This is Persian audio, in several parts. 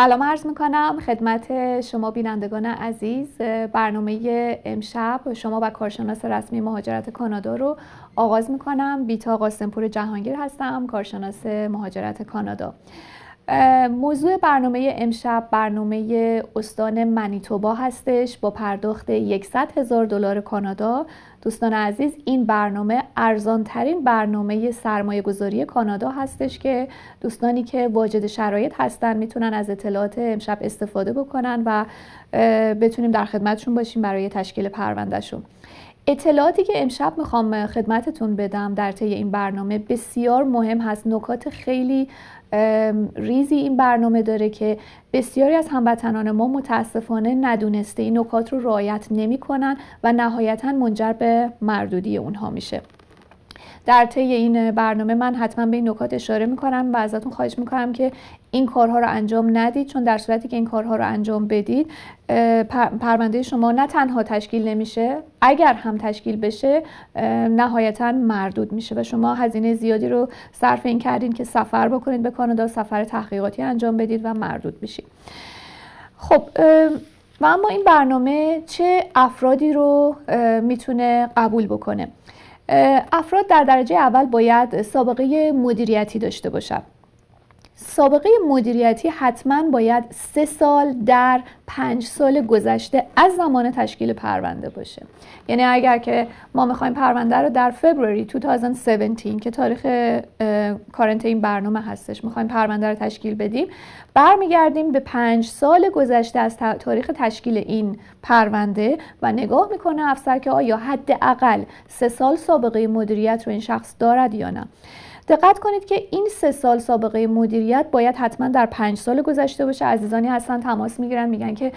سلام عرض می خدمت شما بینندگان عزیز برنامه امشب شما و کارشناس رسمی مهاجرت کانادا رو آغاز می بیتا قاسمپور جهانگیر هستم کارشناس مهاجرت کانادا موضوع برنامه امشب برنامه استان منیتوبا هستش با پرداخت 100 هزار دلار کانادا دوستان عزیز این برنامه ارزان ترین برنامه سرمایه گذاری کانادا هستش که دوستانی که واجد شرایط هستن میتونن از اطلاعات امشب استفاده بکنن و بتونیم در خدمتشون باشیم برای تشکیل پروندهشون اطلاعاتی که امشب میخوام خدمتتون بدم در طی این برنامه بسیار مهم هست نکات خیلی ریزی این برنامه داره که بسیاری از هموطنان ما متاسفانه ندونسته این نکات رو رعایت نمیکنن و نهایتا منجر به مردودی اونها میشه در طی این برنامه من حتما به این نکات اشاره میکنم و ازتون خواهش میکنم که این کارها رو انجام ندید چون در صورتی که این کارها رو انجام بدید پرونده شما نه تنها تشکیل نمیشه اگر هم تشکیل بشه نهایتا مردود میشه و شما هزینه زیادی رو صرف این کردین که سفر بکنید به کانادا سفر تحقیقاتی انجام بدید و مردود میشید خب و اما این برنامه چه افرادی رو میتونه قبول بکنه افراد در درجه اول باید سابقه مدیریتی داشته باشند سابقه مدیریتی حتما باید سه سال در پنج سال گذشته از زمان تشکیل پرونده باشه یعنی اگر که ما میخوایم پرونده رو در فبروری 2017 که تاریخ کارنت این برنامه هستش میخوایم پرونده رو تشکیل بدیم برمیگردیم به پنج سال گذشته از تاریخ تشکیل این پرونده و نگاه میکنه افسر که آیا حداقل سه سال سابقه مدیریت رو این شخص دارد یا نه دقت کنید که این سه سال سابقه مدیریت باید حتما در پنج سال گذشته باشه عزیزانی هستن تماس میگیرن میگن که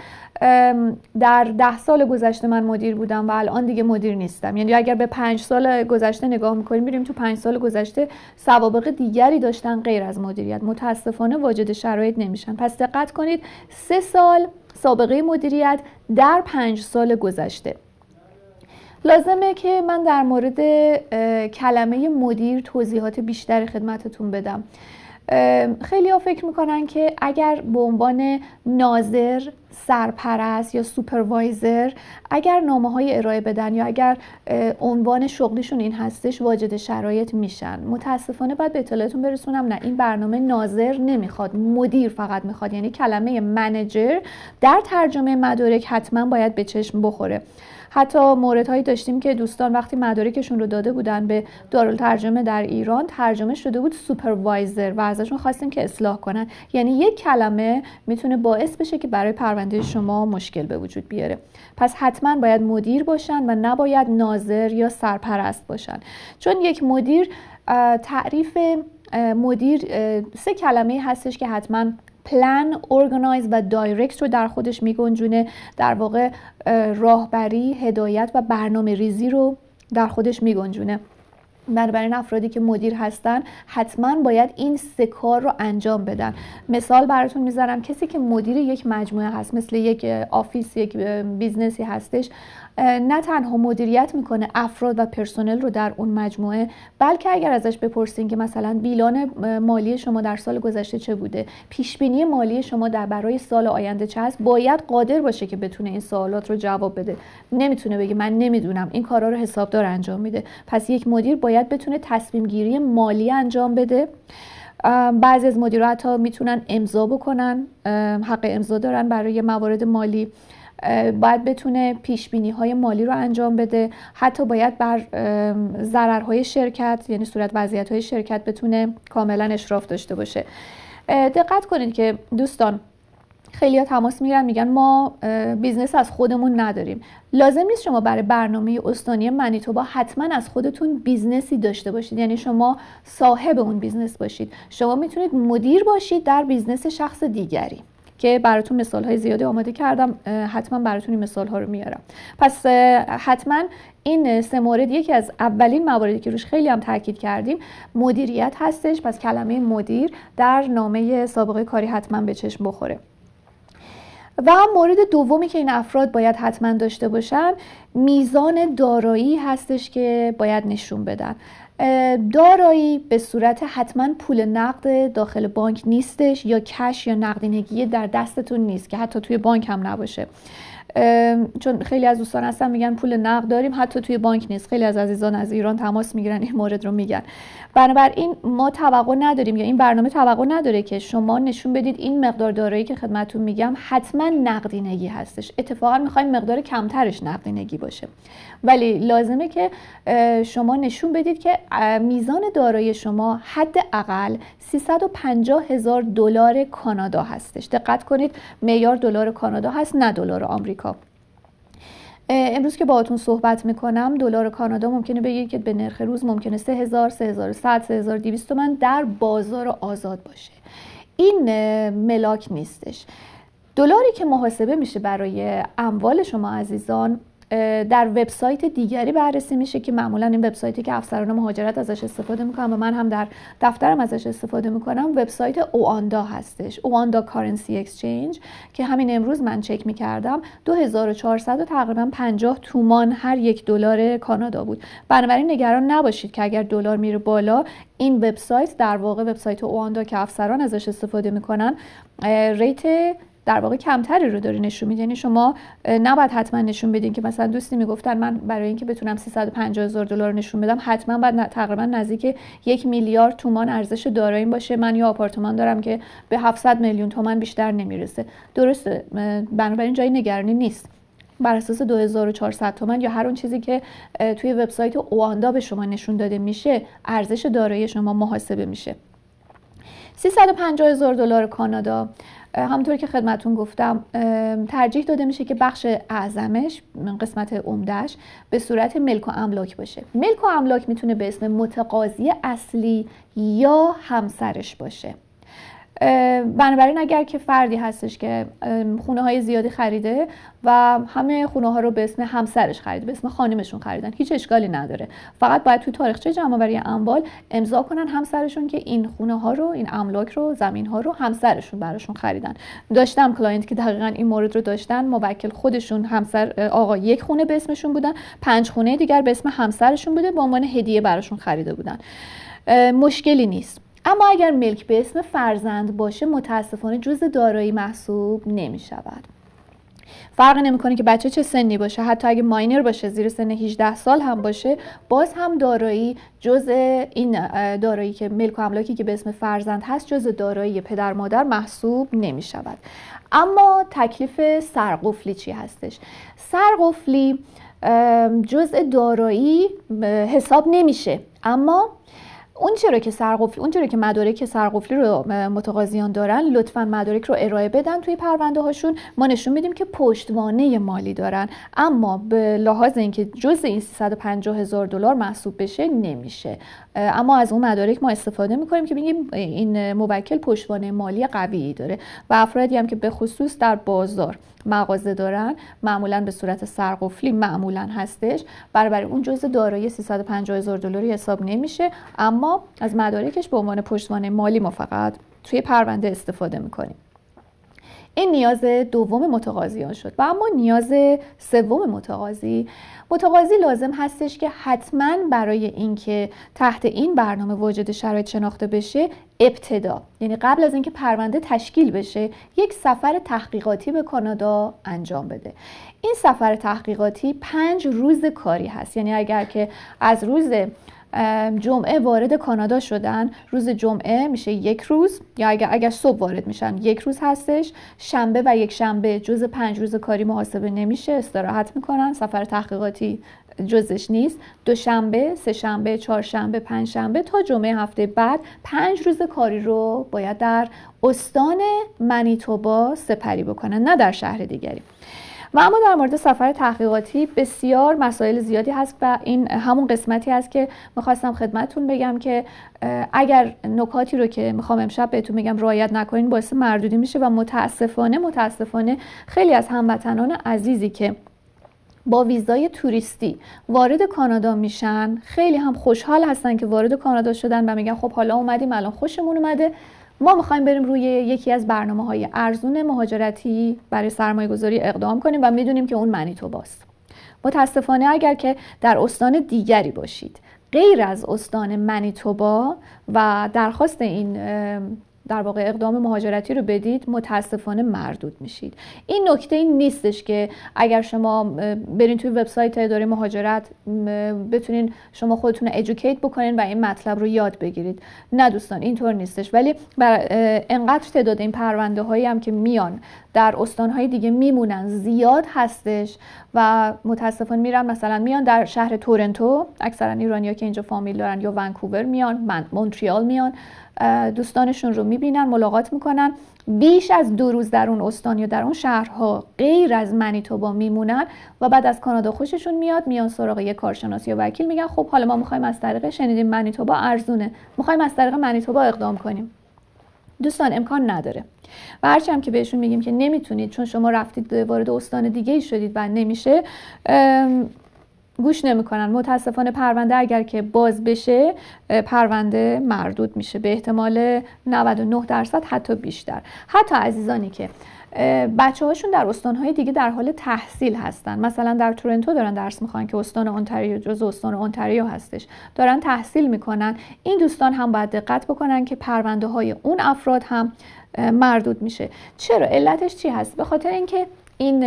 در ده سال گذشته من مدیر بودم و الان دیگه مدیر نیستم یعنی اگر به پنج سال گذشته نگاه میکنیم میریم تو پنج سال گذشته سوابق دیگری داشتن غیر از مدیریت متاسفانه واجد شرایط نمیشن پس دقت کنید سه سال سابقه مدیریت در پنج سال گذشته لازمه که من در مورد کلمه مدیر توضیحات بیشتری خدمتتون بدم خیلی ها فکر میکنن که اگر به عنوان ناظر سرپرست یا سوپروایزر اگر نامه های ارائه بدن یا اگر عنوان شغلیشون این هستش واجد شرایط میشن متاسفانه باید به اطلاعتون برسونم نه این برنامه ناظر نمیخواد مدیر فقط میخواد یعنی کلمه منجر در ترجمه مدارک حتما باید به چشم بخوره حتی موردهایی داشتیم که دوستان وقتی مدارکشون رو داده بودن به دارالترجمه در ایران ترجمه شده بود سوپروایزر و ازشون خواستیم که اصلاح کنن یعنی یک کلمه میتونه باعث بشه که برای پرونده شما مشکل به وجود بیاره پس حتما باید مدیر باشن و نباید ناظر یا سرپرست باشن چون یک مدیر تعریف مدیر سه کلمه هستش که حتما پلن ارگنایز و دایرکت رو در خودش میگنجونه در واقع راهبری هدایت و برنامه ریزی رو در خودش میگنجونه بنابراین افرادی که مدیر هستن حتما باید این سه کار رو انجام بدن مثال براتون میذارم کسی که مدیر یک مجموعه هست مثل یک آفیس یک بیزنسی هستش نه تنها مدیریت میکنه افراد و پرسنل رو در اون مجموعه بلکه اگر ازش بپرسین که مثلا بیلان مالی شما در سال گذشته چه بوده پیش بینی مالی شما در برای سال آینده چه هست باید قادر باشه که بتونه این سوالات رو جواب بده نمیتونه بگه من نمیدونم این کارا رو حسابدار انجام میده پس یک مدیر باید بتونه تصمیم گیری مالی انجام بده بعضی از مدیرات ها میتونن امضا بکنن حق امضا دارن برای موارد مالی باید بتونه پیش بینی های مالی رو انجام بده حتی باید بر ضررهای شرکت یعنی صورت وضعیت های شرکت بتونه کاملا اشراف داشته باشه دقت کنید که دوستان خیلی ها تماس میگیرن میگن ما بیزنس از خودمون نداریم لازم نیست شما برای برنامه استانی با حتما از خودتون بیزنسی داشته باشید یعنی شما صاحب اون بیزنس باشید شما میتونید مدیر باشید در بیزنس شخص دیگری که براتون مثال های زیادی آماده کردم حتما براتون این مثال ها رو میارم پس حتما این سه مورد یکی از اولین مواردی که روش خیلی هم تاکید کردیم مدیریت هستش پس کلمه مدیر در نامه سابقه کاری حتما به چشم بخوره و مورد دومی که این افراد باید حتما داشته باشن میزان دارایی هستش که باید نشون بدن دارایی به صورت حتما پول نقد داخل بانک نیستش یا کش یا نقدینگی در دستتون نیست که حتی توی بانک هم نباشه چون خیلی از دوستان هستن میگن پول نقد داریم حتی توی بانک نیست خیلی از عزیزان از ایران تماس میگیرن این مورد رو میگن بنابراین ما توقع نداریم یا این برنامه توقع نداره که شما نشون بدید این مقدار دارایی که خدمتون میگم حتما نقدینگی هستش اتفاقا میخوایم مقدار کمترش نقدینگی باشه ولی لازمه که شما نشون بدید که میزان دارایی شما حد اقل 350 هزار دلار کانادا هستش دقت کنید معیار دلار کانادا هست نه دلار آمریکا امروز که باهاتون صحبت میکنم دلار کانادا ممکنه بگی که به نرخ روز ممکنه 3000 3100 3200 تومن در بازار آزاد باشه این ملاک نیستش دلاری که محاسبه میشه برای اموال شما عزیزان در وبسایت دیگری بررسی میشه که معمولا این وبسایتی که افسران مهاجرت ازش استفاده میکنن و من هم در دفترم ازش استفاده میکنم وبسایت اواندا هستش اواندا کارنسی اکسچنج که همین امروز من چک میکردم 2400 تقریبا 50 تومان هر یک دلار کانادا بود بنابراین نگران نباشید که اگر دلار میره بالا این وبسایت در واقع وبسایت اواندا که افسران ازش استفاده میکنن ریت در واقع کمتری رو داره نشون میده یعنی شما نباید حتما نشون بدین که مثلا دوستی میگفتن من برای اینکه بتونم 350 هزار دلار نشون بدم حتما باید تقریبا نزدیک یک میلیارد تومان ارزش دارایی باشه من یا آپارتمان دارم که به 700 میلیون تومان بیشتر نمیرسه درسته بنابراین جای نگرانی نیست بر اساس 2400 تومن یا هر اون چیزی که توی وبسایت اواندا به شما نشون داده میشه ارزش دارایی شما محاسبه میشه 350 هزار دلار کانادا همونطور که خدمتون گفتم ترجیح داده میشه که بخش اعظمش قسمت عمدهش به صورت ملک و املاک باشه ملک و املاک میتونه به اسم متقاضی اصلی یا همسرش باشه بنابراین اگر که فردی هستش که خونه های زیادی خریده و همه خونه ها رو به اسم همسرش خریده به اسم خانمشون خریدن هیچ اشکالی نداره فقط باید توی تاریخچه جمع آوری اموال امضا کنن همسرشون که این خونه ها رو این املاک رو زمین ها رو همسرشون براشون خریدن داشتم کلاینت که دقیقا این مورد رو داشتن موکل خودشون همسر آقا یک خونه به اسمشون بودن پنج خونه دیگر به اسم همسرشون بوده به عنوان هدیه براشون خریده بودن مشکلی نیست اما اگر ملک به اسم فرزند باشه متاسفانه جز دارایی محسوب نمی شود فرق نمیکنه که بچه چه سنی باشه حتی اگه ماینر باشه زیر سن 18 سال هم باشه باز هم دارایی جز این دارایی که ملک و املاکی که به اسم فرزند هست جز دارایی پدر مادر محسوب نمی شود اما تکلیف سرقفلی چی هستش سرقفلی جزء دارایی حساب نمیشه اما اون چرا که سرقفلی اون چرا که مدارک سرقفلی رو متقاضیان دارن لطفا مدارک رو ارائه بدن توی پرونده هاشون ما نشون میدیم که پشتوانه مالی دارن اما به لحاظ اینکه جزء این 350 هزار دلار محسوب بشه نمیشه اما از اون مدارک ما استفاده میکنیم که بگیم این موکل پشتوانه مالی قوی داره و افرادی هم که به خصوص در بازار مغازه دارن معمولا به صورت سرقفلی معمولا هستش برابر اون جزء دارایی 350 هزار دلاری حساب نمیشه اما از مدارکش به عنوان پشتوانه مالی ما فقط توی پرونده استفاده میکنیم این نیاز دوم متقاضیان شد و اما نیاز سوم متقاضی متقاضی لازم هستش که حتما برای اینکه تحت این برنامه وجود شرایط شناخته بشه ابتدا یعنی قبل از اینکه پرونده تشکیل بشه یک سفر تحقیقاتی به کانادا انجام بده این سفر تحقیقاتی پنج روز کاری هست یعنی اگر که از روز جمعه وارد کانادا شدن روز جمعه میشه یک روز یا اگر اگر صبح وارد میشن یک روز هستش شنبه و یک شنبه جز پنج روز کاری محاسبه نمیشه استراحت میکنن سفر تحقیقاتی جزش نیست دوشنبه سه شنبه پنج شنبه تا جمعه هفته بعد پنج روز کاری رو باید در استان منیتوبا سپری بکنن نه در شهر دیگری و اما در مورد سفر تحقیقاتی بسیار مسائل زیادی هست و این همون قسمتی هست که میخواستم خدمتتون بگم که اگر نکاتی رو که میخوام امشب بهتون میگم رعایت نکنین باعث مردودی میشه و متاسفانه متاسفانه خیلی از هموطنان عزیزی که با ویزای توریستی وارد کانادا میشن خیلی هم خوشحال هستن که وارد کانادا شدن و میگن خب حالا اومدیم الان خوشمون اومده ما میخوایم بریم روی یکی از برنامه های ارزون مهاجرتی برای سرمایه گذاری اقدام کنیم و میدونیم که اون منیتو تو باست متاسفانه اگر که در استان دیگری باشید غیر از استان منیتوبا و درخواست این در واقع اقدام مهاجرتی رو بدید متاسفانه مردود میشید این نکته این نیستش که اگر شما برین توی وبسایت اداره مهاجرت بتونین شما خودتون رو بکنین و این مطلب رو یاد بگیرید نه دوستان اینطور نیستش ولی بر انقدر تعداد این پرونده هایی هم که میان در استانهای دیگه میمونن زیاد هستش و متاسفانه میرن مثلا میان در شهر تورنتو اکثرا ایرانیا که اینجا فامیل دارن یا ونکوور میان مونتریال میان دوستانشون رو میبینن ملاقات میکنن بیش از دو روز در اون استان یا در اون شهرها غیر از منیتوبا میمونن و بعد از کانادا خوششون میاد میان سراغ یه کارشناس یا وکیل میگن خب حالا ما میخوایم از طریق شنیدیم منیتوبا ارزونه میخوایم از طریق منیتوبا اقدام کنیم دوستان امکان نداره و هرچی هم که بهشون میگیم که نمیتونید چون شما رفتید وارد استان دیگه ای شدید و نمیشه گوش نمیکنن متاسفانه پرونده اگر که باز بشه پرونده مردود میشه به احتمال 99 درصد حتی بیشتر حتی عزیزانی که بچه هاشون در استانهای دیگه در حال تحصیل هستن مثلا در تورنتو دارن درس میخوان که استان آنتریو جز استان اونتاریو هستش دارن تحصیل میکنن این دوستان هم باید دقت بکنن که پرونده های اون افراد هم مردود میشه چرا علتش چی هست به خاطر اینکه این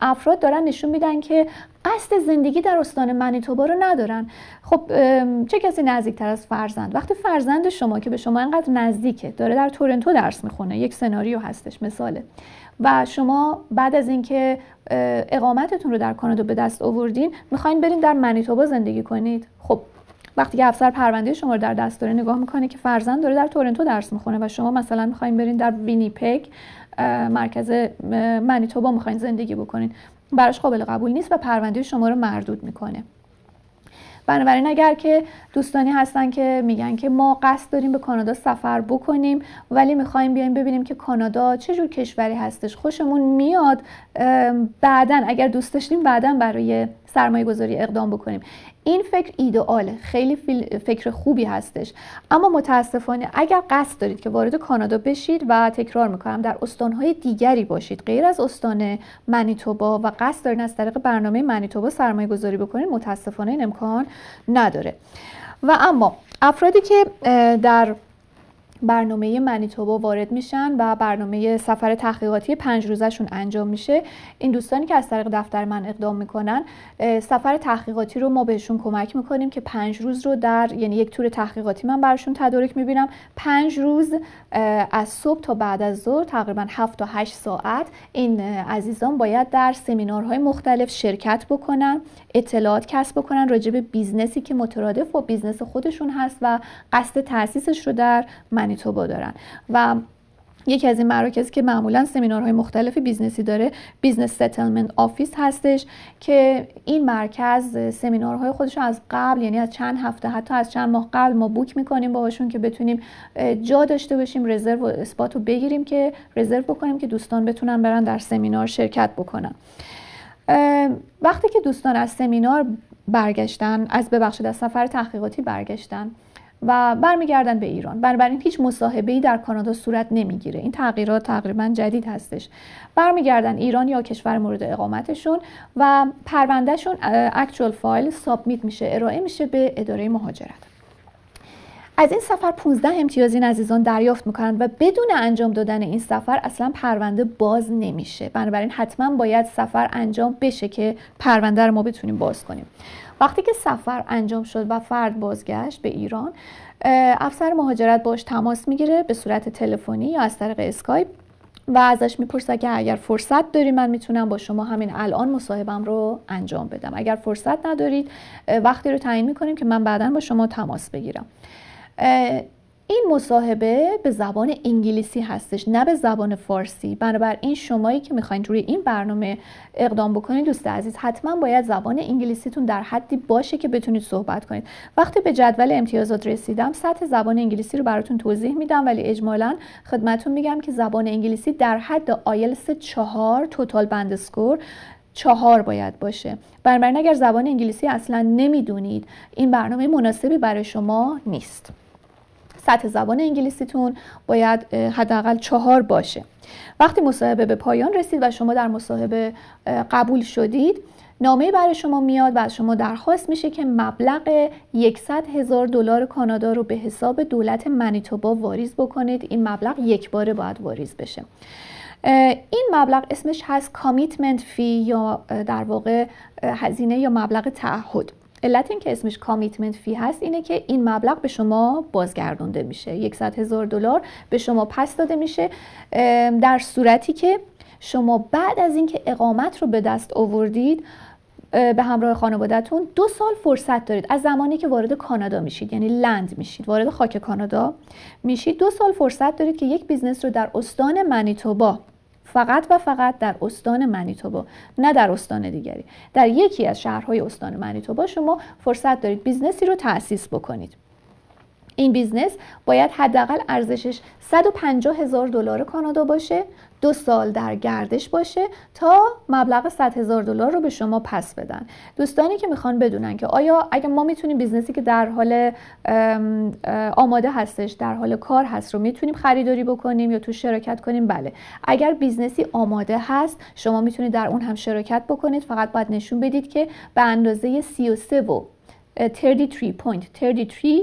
افراد دارن نشون میدن که قصد زندگی در استان منیتوبا رو ندارن خب چه کسی تر از فرزند وقتی فرزند شما که به شما انقدر نزدیکه داره در تورنتو درس میخونه یک سناریو هستش مثاله و شما بعد از اینکه اقامتتون رو در کانادا به دست آوردین میخواین برین در منیتوبا زندگی کنید خب وقتی که افسر پرونده شما رو در دست داره نگاه میکنه که فرزند داره در تورنتو درس میخونه و شما مثلا میخواین برین در وینیپگ مرکز منیتوبا میخواین زندگی بکنین براش قابل قبول نیست و پرونده شما رو مردود میکنه بنابراین اگر که دوستانی هستن که میگن که ما قصد داریم به کانادا سفر بکنیم ولی میخوایم بیایم ببینیم که کانادا چه جور کشوری هستش خوشمون میاد بعدا اگر دوست داشتیم بعدا برای سرمایه گذاری اقدام بکنیم این فکر ایدئاله خیلی فکر خوبی هستش اما متاسفانه اگر قصد دارید که وارد کانادا بشید و تکرار میکنم در استانهای دیگری باشید غیر از استان منیتوبا و قصد دارید از طریق برنامه منیتوبا سرمایه گذاری بکنید متاسفانه این امکان نداره و اما افرادی که در برنامه منیتوبا وارد میشن و برنامه سفر تحقیقاتی پنج روزشون انجام میشه این دوستانی که از طریق دفتر من اقدام میکنن سفر تحقیقاتی رو ما بهشون کمک میکنیم که پنج روز رو در یعنی یک تور تحقیقاتی من براشون تدارک میبینم پنج روز از صبح تا بعد از ظهر تقریبا 7 تا 8 ساعت این عزیزان باید در سمینارهای مختلف شرکت بکنن اطلاعات کسب بکنن راجع به بیزنسی که مترادف با بیزنس خودشون هست و قصد تاسیسش رو در من منیتوبا دارن و یکی از این مراکز که معمولا سمینارهای مختلف بیزنسی داره بیزنس ستلمنت آفیس هستش که این مرکز سمینارهای خودش از قبل یعنی از چند هفته حتی از چند ماه قبل ما بوک میکنیم باهاشون که بتونیم جا داشته باشیم رزرو و اثبات رو بگیریم که رزرو بکنیم که دوستان بتونن برن در سمینار شرکت بکنن وقتی که دوستان از سمینار برگشتن از ببخشید از سفر تحقیقاتی برگشتن و برمیگردن به ایران بنابراین هیچ مصاحبه‌ای در کانادا صورت نمیگیره این تغییرات تقریبا جدید هستش برمیگردن ایران یا کشور مورد اقامتشون و پروندهشون اکچوال فایل سابمیت میشه ارائه میشه به اداره مهاجرت از این سفر 15 امتیاز این عزیزان دریافت میکنند و بدون انجام دادن این سفر اصلا پرونده باز نمیشه بنابراین حتما باید سفر انجام بشه که پرونده رو ما بتونیم باز کنیم وقتی که سفر انجام شد و فرد بازگشت به ایران افسر مهاجرت باش تماس میگیره به صورت تلفنی یا از طریق اسکایپ و ازش میپرسه که اگر فرصت داری من میتونم با شما همین الان مصاحبم رو انجام بدم اگر فرصت ندارید وقتی رو تعیین میکنیم که من بعدا با شما تماس بگیرم این مصاحبه به زبان انگلیسی هستش نه به زبان فارسی بنابراین شمایی که میخواین روی این برنامه اقدام بکنید دوست عزیز حتما باید زبان انگلیسیتون در حدی باشه که بتونید صحبت کنید وقتی به جدول امتیازات رسیدم سطح زبان انگلیسی رو براتون توضیح میدم ولی اجمالا خدمتون میگم که زبان انگلیسی در حد آیلس چهار توتال بند سکور چهار باید باشه بنابراین اگر زبان انگلیسی اصلا نمیدونید این برنامه مناسبی برای شما نیست سطح زبان انگلیسیتون باید حداقل چهار باشه وقتی مصاحبه به پایان رسید و شما در مصاحبه قبول شدید نامه برای شما میاد و از شما درخواست میشه که مبلغ 100 هزار دلار کانادا رو به حساب دولت منیتوبا واریز بکنید این مبلغ یک باره باید واریز بشه این مبلغ اسمش هست کامیتمنت فی یا در واقع هزینه یا مبلغ تعهد علت که اسمش کامیتمنت فی هست اینه که این مبلغ به شما بازگردونده میشه یکصد هزار دلار به شما پس داده میشه در صورتی که شما بعد از اینکه اقامت رو به دست آوردید به همراه خانوادهتون دو سال فرصت دارید از زمانی که وارد کانادا میشید یعنی لند میشید وارد خاک کانادا میشید دو سال فرصت دارید که یک بیزنس رو در استان منیتوبا فقط و فقط در استان منیتوبا نه در استان دیگری در یکی از شهرهای استان منیتوبا شما فرصت دارید بیزنسی رو تأسیس بکنید این بیزنس باید حداقل ارزشش 150 هزار دلار کانادا باشه دو سال در گردش باشه تا مبلغ 100 هزار دلار رو به شما پس بدن دوستانی که میخوان بدونن که آیا اگر ما میتونیم بیزنسی که در حال آماده هستش در حال کار هست رو میتونیم خریداری بکنیم یا تو شراکت کنیم بله اگر بیزنسی آماده هست شما میتونید در اون هم شراکت بکنید فقط باید نشون بدید که به اندازه 33 و 33 33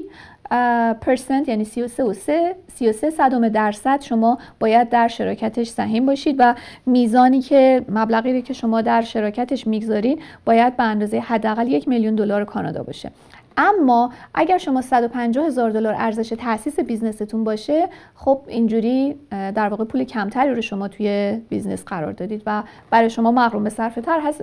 پرسنت یعنی 33 و 3 33 صدم درصد شما باید در شراکتش سهیم باشید و میزانی که مبلغی که شما در شراکتش میگذارین باید به اندازه حداقل یک میلیون دلار کانادا باشه اما اگر شما 150 هزار دلار ارزش تاسیس بیزنستون باشه خب اینجوری در واقع پول کمتری رو شما توی بیزنس قرار دادید و برای شما مغروم به صرفه تر هست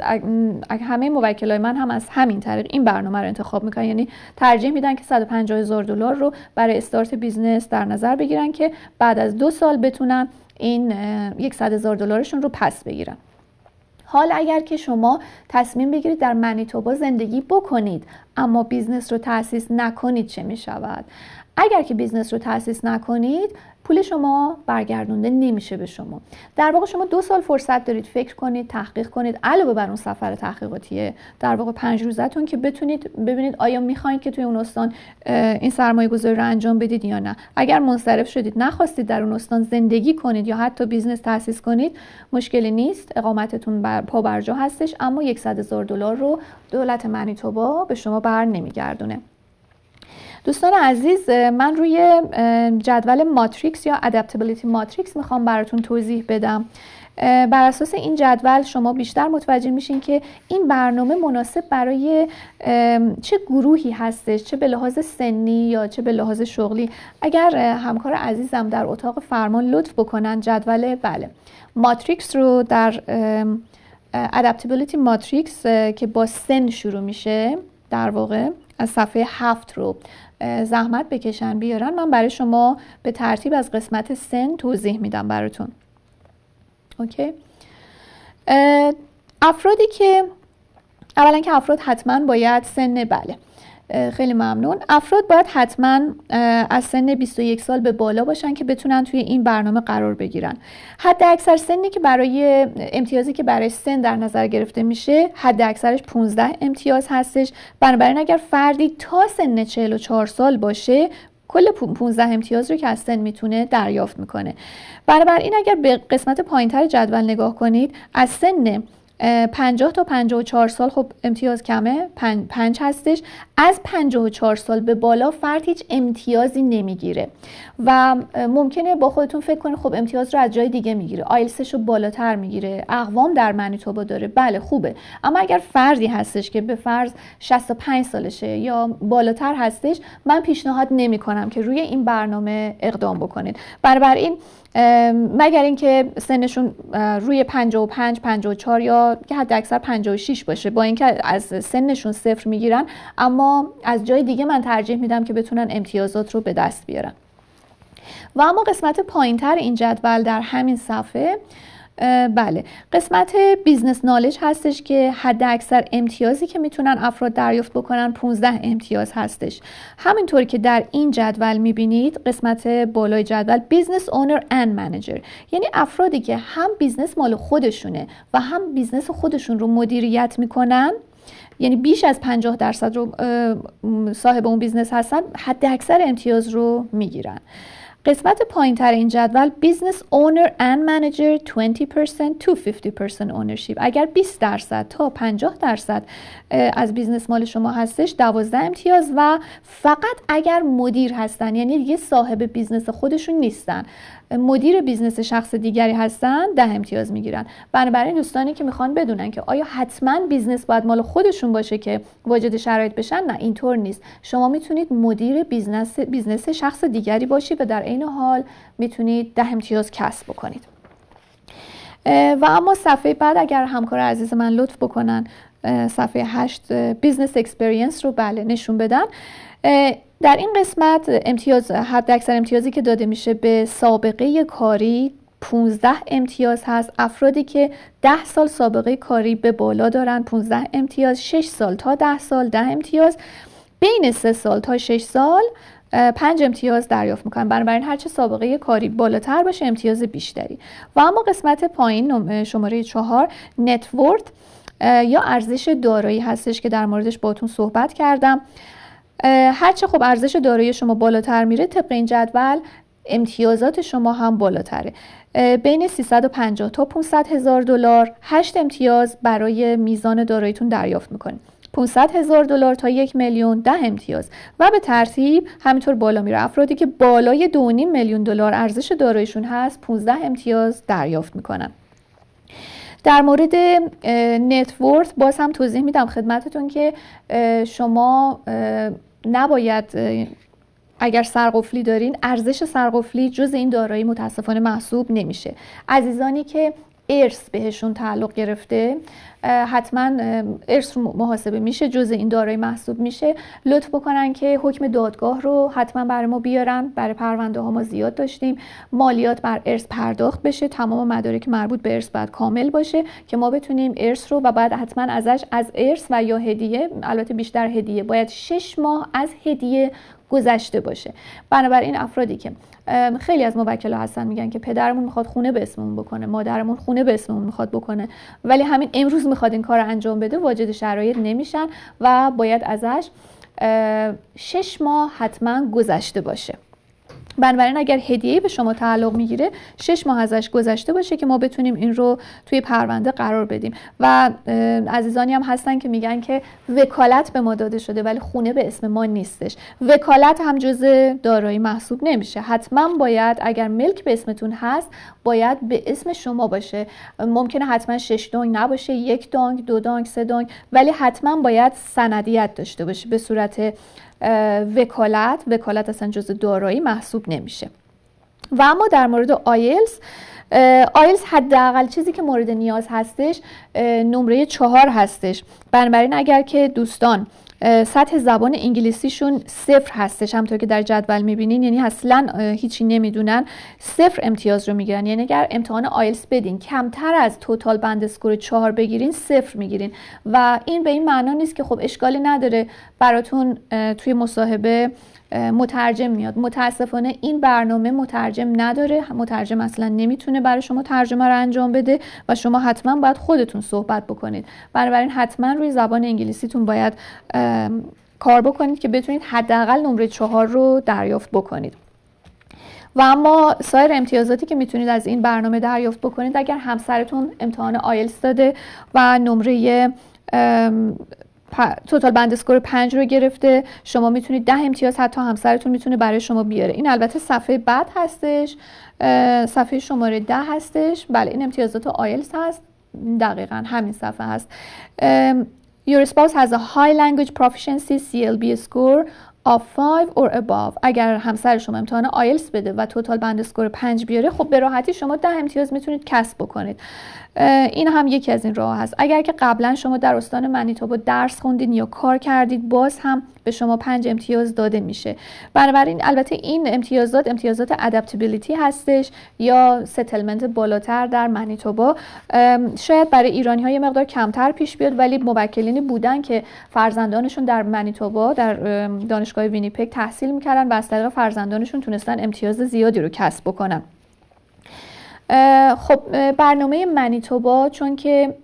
همه موکلای من هم از همین طریق این برنامه رو انتخاب میکنن یعنی ترجیح میدن که 150 هزار دلار رو برای استارت بیزنس در نظر بگیرن که بعد از دو سال بتونن این یک هزار دلارشون رو پس بگیرن حال اگر که شما تصمیم بگیرید در منیتوبا زندگی بکنید اما بیزنس رو تاسیس نکنید چه می شود اگر که بیزنس رو تاسیس نکنید پول شما برگردونده نمیشه به شما در واقع شما دو سال فرصت دارید فکر کنید تحقیق کنید علاوه بر اون سفر تحقیقاتیه در واقع پنج روزتون که بتونید ببینید آیا میخواین که توی اون استان این سرمایه گذاری رو انجام بدید یا نه اگر منصرف شدید نخواستید در اون استان زندگی کنید یا حتی بیزنس تاسیس کنید مشکلی نیست اقامتتون بر پا هستش اما 100 هزار دلار رو دولت منیتوبا به شما بر نمیگردونه دوستان عزیز من روی جدول ماتریکس یا ادپتابیلیتی ماتریکس میخوام براتون توضیح بدم بر اساس این جدول شما بیشتر متوجه میشین که این برنامه مناسب برای چه گروهی هستش چه به لحاظ سنی یا چه به لحاظ شغلی اگر همکار عزیزم در اتاق فرمان لطف بکنن جدول بله ماتریکس رو در ادپتیبیلیتی ماتریکس که با سن شروع میشه در واقع از صفحه هفت رو زحمت بکشن بیارن من برای شما به ترتیب از قسمت سن توضیح میدم براتون اوکی افرادی که اولا که افراد حتما باید سن بله خیلی ممنون افراد باید حتما از سن 21 سال به بالا باشن که بتونن توی این برنامه قرار بگیرن حد اکثر سنی که برای امتیازی که برای سن در نظر گرفته میشه حد اکثرش 15 امتیاز هستش بنابراین اگر فردی تا سن 44 سال باشه کل 15 امتیاز رو که از سن میتونه دریافت میکنه بنابراین اگر به قسمت پایینتر جدول نگاه کنید از سن 50 تا 54 سال خب امتیاز کمه 5 هستش از 54 سال به بالا فرد هیچ امتیازی نمیگیره و ممکنه با خودتون فکر کنید خب امتیاز رو از جای دیگه میگیره آیلسش رو بالاتر میگیره اقوام در منیتوبا داره بله خوبه اما اگر فردی هستش که به فرض 65 سالشه یا بالاتر هستش من پیشنهاد نمی کنم که روی این برنامه اقدام بکنید این مگر اینکه سنشون روی 55 54 یا که حد اکثر 56 باشه با اینکه از سنشون صفر میگیرن اما از جای دیگه من ترجیح میدم که بتونن امتیازات رو به دست بیارن و اما قسمت پایین تر این جدول در همین صفحه بله قسمت بیزنس نالج هستش که حد اکثر امتیازی که میتونن افراد دریافت بکنن 15 امتیاز هستش همینطور که در این جدول میبینید قسمت بالای جدول بیزنس اونر اند منیجر یعنی افرادی که هم بیزنس مال خودشونه و هم بیزنس خودشون رو مدیریت میکنن یعنی بیش از 50 درصد رو صاحب اون بیزنس هستن حد اکثر امتیاز رو میگیرن قسمت پایین تر این جدول بیزنس اونر اند منیجر 20% to 50% اونرشیپ اگر 20 درصد تا 50 درصد از بیزنس مال شما هستش 12 امتیاز و فقط اگر مدیر هستن یعنی دیگه صاحب بیزنس خودشون نیستن مدیر بیزنس شخص دیگری هستن ده امتیاز میگیرن بنابراین دوستانی که میخوان بدونن که آیا حتما بیزنس باید مال خودشون باشه که واجد شرایط بشن نه اینطور نیست شما میتونید مدیر بیزنس بیزنس شخص دیگری باشید و در عین حال میتونید ده امتیاز کسب بکنید و اما صفحه بعد اگر همکار عزیز من لطف بکنن صفحه 8 بیزنس اکسپریانس رو بله نشون بدم در این قسمت امتیاز حد اکثر امتیازی که داده میشه به سابقه کاری 15 امتیاز هست افرادی که 10 سال سابقه کاری به بالا دارن 15 امتیاز 6 سال تا 10 سال 10 امتیاز بین 3 سال تا 6 سال 5 امتیاز دریافت میکنن بنابراین هرچه سابقه کاری بالاتر باشه امتیاز بیشتری و اما قسمت پایین شماره 4 نتورد یا ارزش دارایی هستش که در موردش باتون صحبت کردم هرچه خب ارزش دارایی شما بالاتر میره طبق این جدول امتیازات شما هم بالاتره بین 350 تا 500 هزار دلار 8 امتیاز برای میزان داراییتون دریافت میکنید 500 هزار دلار تا یک میلیون ده امتیاز و به ترتیب همینطور بالا میره افرادی که بالای 2.5 میلیون دلار ارزش داراییشون هست 15 امتیاز دریافت میکنن در مورد نتورت باز هم توضیح میدم خدمتتون که شما نباید اگر سرقفلی دارین ارزش سرقفلی جز این دارایی متاسفانه محسوب نمیشه عزیزانی که ارث بهشون تعلق گرفته حتما ارث رو محاسبه میشه جزء این دارایی محسوب میشه لطف بکنن که حکم دادگاه رو حتما برای ما بیارن برای پرونده ها ما زیاد داشتیم مالیات بر ارث پرداخت بشه تمام مدارک مربوط به ارث باید کامل باشه که ما بتونیم ارث رو و بعد حتما ازش از ارث و یا هدیه البته بیشتر هدیه باید شش ماه از هدیه گذشته باشه بنابراین افرادی که خیلی از موکلا هستن میگن که پدرمون میخواد خونه به اسممون بکنه مادرمون خونه به اسممون میخواد بکنه ولی همین امروز میخواد این کار انجام بده واجد شرایط نمیشن و باید ازش شش ماه حتما گذشته باشه بنابراین اگر هدیه به شما تعلق میگیره شش ماه ازش گذشته باشه که ما بتونیم این رو توی پرونده قرار بدیم و عزیزانی هم هستن که میگن که وکالت به ما داده شده ولی خونه به اسم ما نیستش وکالت هم جز دارایی محسوب نمیشه حتما باید اگر ملک به اسمتون هست باید به اسم شما باشه ممکنه حتما شش دانگ نباشه یک دانگ دو دانگ سه دانگ ولی حتما باید سندیت داشته باشه به صورت وکالت وکالت اصلا جز دارایی محسوب نمیشه و اما در مورد آیلز آیلز حداقل چیزی که مورد نیاز هستش نمره چهار هستش بنابراین اگر که دوستان سطح زبان انگلیسیشون صفر هستش همطور که در جدول میبینین یعنی اصلا هیچی نمیدونن صفر امتیاز رو میگیرن یعنی اگر امتحان آیلس بدین کمتر از توتال بند سکور چهار بگیرین صفر میگیرین و این به این معنا نیست که خب اشکالی نداره براتون توی مصاحبه مترجم میاد متاسفانه این برنامه مترجم نداره مترجم اصلا نمیتونه برای شما ترجمه رو انجام بده و شما حتما باید خودتون صحبت بکنید بنابراین حتما روی زبان انگلیسیتون باید کار بکنید که بتونید حداقل نمره چهار رو دریافت بکنید و اما سایر امتیازاتی که میتونید از این برنامه دریافت بکنید اگر همسرتون امتحان آیلتس داده و نمره توتال بند سکور 5 رو گرفته شما میتونید 10 امتیاز حتی همسرتون میتونه برای شما بیاره این البته صفحه بعد هستش صفحه شماره 10 هستش بله این امتیازات آیلز هست دقیقا همین صفحه هست Your spouse has a high language proficiency CLB score of 5 or above اگر همسر شما امتحان آیلتس بده و توتال بند سکور 5 بیاره خب به راحتی شما 10 امتیاز میتونید کسب بکنید این هم یکی از این راه هست اگر که قبلا شما در استان منیتوبا درس خوندین یا کار کردید باز هم به شما 5 امتیاز داده میشه بنابراین البته این امتیازات امتیازات ادپتیبیلیتی هستش یا ستلمنت بالاتر در منیتوبا شاید برای ایرانی های مقدار کمتر پیش بیاد ولی موکلینی بودن که فرزندانشون در منیتوبا در دانش دانشگاه وینیپک تحصیل میکردن و از طریق فرزندانشون تونستن امتیاز زیادی رو کسب بکنن خب برنامه منیتوبا چون که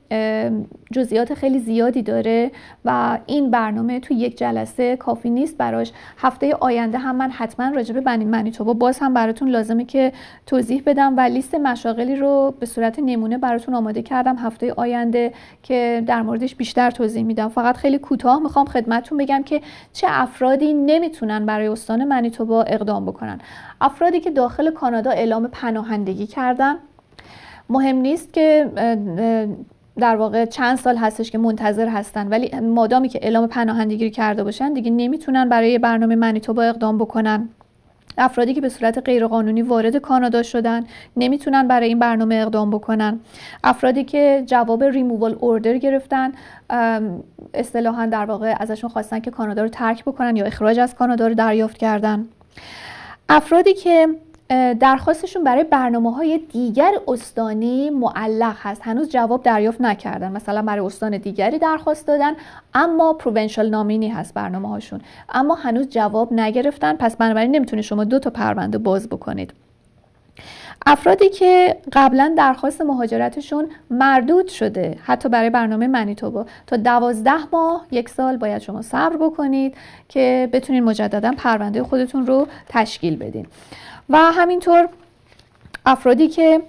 جزئیات خیلی زیادی داره و این برنامه تو یک جلسه کافی نیست براش هفته آینده هم من حتما راجع به منیتوبا باز هم براتون لازمه که توضیح بدم و لیست مشاغلی رو به صورت نمونه براتون آماده کردم هفته آینده که در موردش بیشتر توضیح میدم فقط خیلی کوتاه میخوام خدمتتون بگم که چه افرادی نمیتونن برای استان منیتوبا اقدام بکنن افرادی که داخل کانادا اعلام پناهندگی کردن مهم نیست که در واقع چند سال هستش که منتظر هستن ولی مادامی که اعلام پناهندگی کرده باشن دیگه نمیتونن برای برنامه منیتوبا اقدام بکنن افرادی که به صورت غیرقانونی وارد کانادا شدن نمیتونن برای این برنامه اقدام بکنن افرادی که جواب ریمووال اوردر گرفتن اصطلاحا در واقع ازشون خواستن که کانادا رو ترک بکنن یا اخراج از کانادا رو دریافت کردن افرادی که درخواستشون برای برنامه های دیگر استانی معلق هست هنوز جواب دریافت نکردن مثلا برای استان دیگری درخواست دادن اما پروونشال نامینی هست برنامه هاشون اما هنوز جواب نگرفتن پس بنابراین نمیتونید شما دو تا پرونده باز بکنید افرادی که قبلا درخواست مهاجرتشون مردود شده حتی برای برنامه منیتوبا تا دوازده ماه یک سال باید شما صبر بکنید که بتونید مجددا پرونده خودتون رو تشکیل بدین و همینطور افرادی که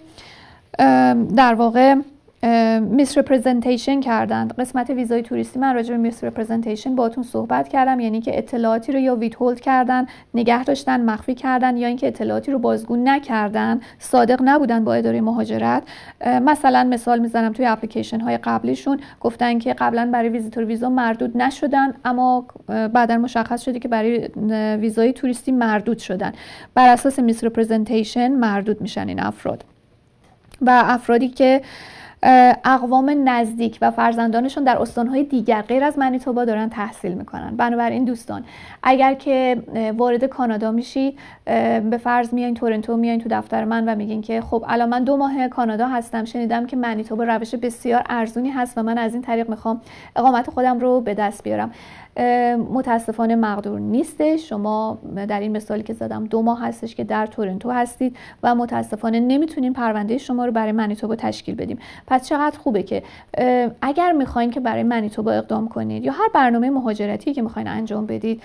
در واقع میس رپرزنتیشن کردن قسمت ویزای توریستی من راجع به میس رپرزنتیشن باهاتون صحبت کردم یعنی که اطلاعاتی رو یا ویت هولد کردن نگه داشتن مخفی کردن یا اینکه اطلاعاتی رو بازگو نکردن صادق نبودن با اداره مهاجرت مثلا مثال میزنم توی اپلیکیشن های قبلیشون گفتن که قبلا برای ویزیتور ویزا مردود نشدن اما بعدا مشخص شده که برای ویزای توریستی مردود شدن بر اساس میس رپرزنتیشن مردود میشن این افراد و افرادی که اقوام نزدیک و فرزندانشون در استانهای دیگر غیر از منیتوبا دارن تحصیل میکنن بنابراین دوستان اگر که وارد کانادا میشی به فرض میاین تورنتو میایین تو دفتر من و میگین که خب الان من دو ماه کانادا هستم شنیدم که منیتوبا روش بسیار ارزونی هست و من از این طریق میخوام اقامت خودم رو به دست بیارم متاسفانه مقدور نیسته شما در این مثالی که زدم دو ماه هستش که در تورنتو هستید و متاسفانه نمیتونیم پرونده شما رو برای منیتوبا تشکیل بدیم پس چقدر خوبه که اگر میخواین که برای منیتوبا اقدام کنید یا هر برنامه مهاجرتی که میخواین انجام بدید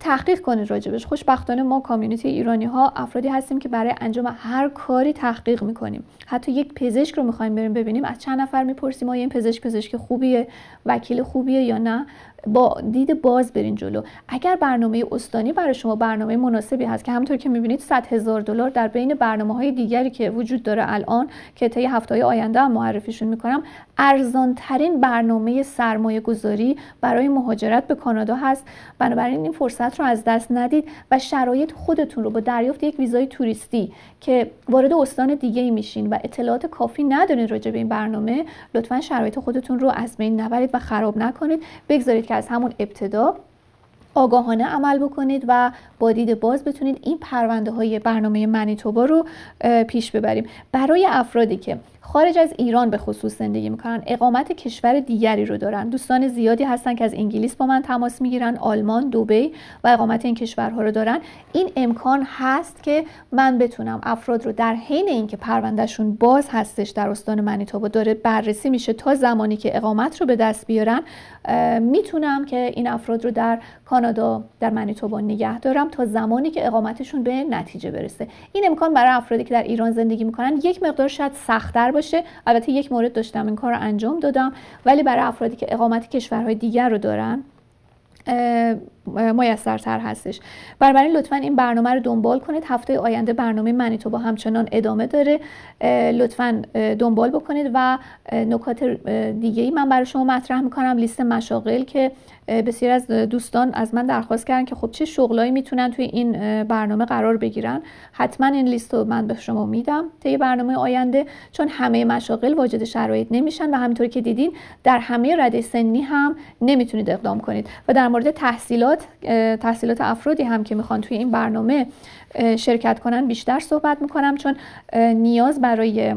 تحقیق کنید راجبش خوشبختانه ما کامیونیتی ایرانی ها افرادی هستیم که برای انجام هر کاری تحقیق میکنیم حتی یک پزشک رو میخوایم بریم ببینیم از چند نفر میپرسیم آیا این پزشک پزشک خوبیه وکیل خوبیه یا نه با دید باز برین جلو اگر برنامه استانی برای شما برنامه مناسبی هست که همطور که میبینید 100 هزار دلار در بین برنامه های دیگری که وجود داره الان که طی هفته های آینده هم معرفیشون میکنم ارزان ترین برنامه سرمایه گذاری برای مهاجرت به کانادا هست بنابراین این فرصت رو از دست ندید و شرایط خودتون رو با دریافت یک ویزای توریستی که وارد استان دیگه ای میشین و اطلاعات کافی ندارین راجع به این برنامه لطفا شرایط خودتون رو از بین نبرید و خراب نکنید بگذارید که از همون ابتدا آگاهانه عمل بکنید و با دید باز بتونید این پرونده های برنامه منیتوبا رو پیش ببریم برای افرادی که خارج از ایران به خصوص زندگی میکنن اقامت کشور دیگری رو دارن دوستان زیادی هستن که از انگلیس با من تماس میگیرن آلمان دوبی و اقامت این کشورها رو دارن این امکان هست که من بتونم افراد رو در حین اینکه پروندهشون باز هستش در استان منیتابا داره بررسی میشه تا زمانی که اقامت رو به دست بیارن میتونم که این افراد رو در کانادا در منیتابا نگه دارم تا زمانی که اقامتشون به نتیجه برسه این امکان برای افرادی که در ایران زندگی میکنن یک مقدار شاید سختتر باشه البته یک مورد داشتم این کار رو انجام دادم ولی برای افرادی که اقامت کشورهای دیگر رو دارن میسرتر هستش بنابراین لطفا این برنامه رو دنبال کنید هفته آینده برنامه منی تو با همچنان ادامه داره لطفا دنبال بکنید و نکات دیگه ای من برای شما مطرح میکنم لیست مشاغل که بسیار از دوستان از من درخواست کردن که خب چه شغلایی میتونن توی این برنامه قرار بگیرن حتما این لیست رو من به شما میدم طی برنامه آینده چون همه مشاغل واجد شرایط نمیشن و همینطور که دیدین در همه رده سنی هم نمیتونید اقدام کنید و در مورد تحصیلات تحصیلات افرادی هم که میخوان توی این برنامه شرکت کنن بیشتر صحبت میکنم چون نیاز برای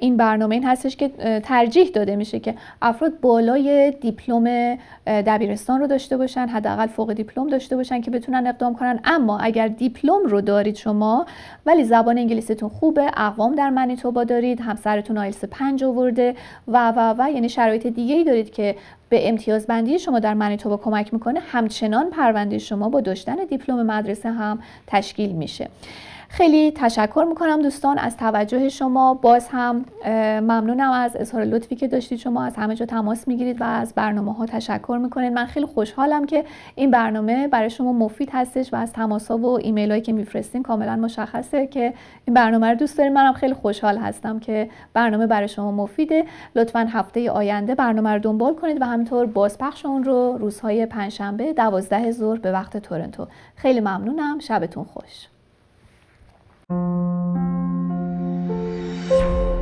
این برنامه این هستش که ترجیح داده میشه که افراد بالای دیپلم دبیرستان رو داشته باشن حداقل فوق دیپلم داشته باشن که بتونن اقدام کنن اما اگر دیپلم رو دارید شما ولی زبان انگلیسیتون خوبه اقوام در منیتوبا دارید همسرتون آیلس پنج آورده و و و یعنی شرایط دیگه ای دارید که به امتیاز بندی شما در منیتوبا کمک میکنه همچنان پرونده شما با داشتن دیپلم مدرسه هم تشکیل میشه خیلی تشکر میکنم دوستان از توجه شما باز هم ممنونم از اظهار لطفی که داشتید شما از همه جا تماس میگیرید و از برنامه ها تشکر میکنید من خیلی خوشحالم که این برنامه برای شما مفید هستش و از تماس ها و ایمیل هایی که میفرستین کاملا مشخصه که این برنامه رو دوست داریم منم خیلی خوشحال هستم که برنامه برای شما مفیده لطفا هفته آینده برنامه رو دنبال کنید و همینطور بازپخش اون رو روزهای پنجشنبه دوازده ظهر به وقت تورنتو خیلی ممنونم شبتون خوش you